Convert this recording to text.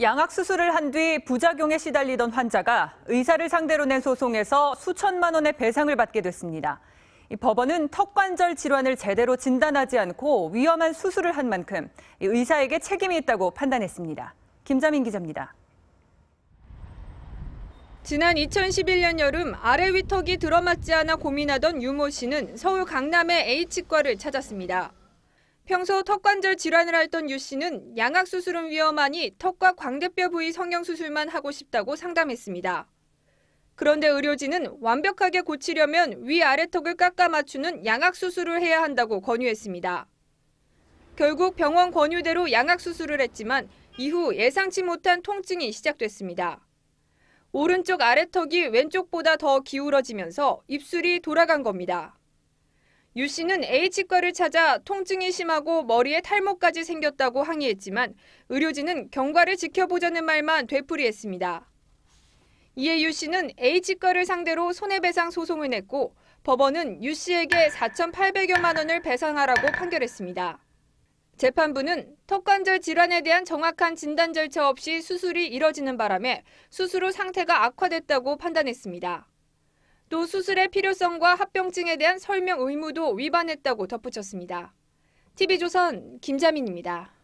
양악 수술을 한 뒤 부작용에 시달리던 환자가 의사를 상대로 낸 소송에서 수천만 원의 배상을 받게 됐습니다. 법원은 턱관절 질환을 제대로 진단하지 않고 위험한 수술을 한 만큼 의사에게 책임이 있다고 판단했습니다. 김자민 기자입니다. 지난 2011년 여름 아래 위턱이 들어맞지 않아 고민하던 유모 씨는 서울 강남의 H과를 찾았습니다. 평소 턱관절 질환을 앓던 유 씨는 양악 수술은 위험하니 턱과 광대뼈 부위 성형 수술만 하고 싶다고 상담했습니다. 그런데 의료진은 완벽하게 고치려면 위아래 턱을 깎아 맞추는 양악 수술을 해야 한다고 권유했습니다. 결국 병원 권유대로 양악 수술을 했지만 이후 예상치 못한 통증이 시작됐습니다. 오른쪽 아래 턱이 왼쪽보다 더 기울어지면서 입술이 돌아간 겁니다. 유 씨는 h 과를 찾아 통증이 심하고 머리에 탈모까지 생겼다고 항의했지만 의료진은 경과를 지켜보자는 말만 되풀이했습니다. 이에 유 씨는 a 과를 상대로 손해배상 소송을 냈고 법원은 유 씨에게 4,800여만 원을 배상하라고 판결했습니다. 재판부는 턱관절 질환에 대한 정확한 진단 절차 없이 수술이 이뤄지는 바람에 수술 후 상태가 악화됐다고 판단했습니다. 또 수술의 필요성과 합병증에 대한 설명 의무도 위반했다고 덧붙였습니다. TV조선 김자민입니다.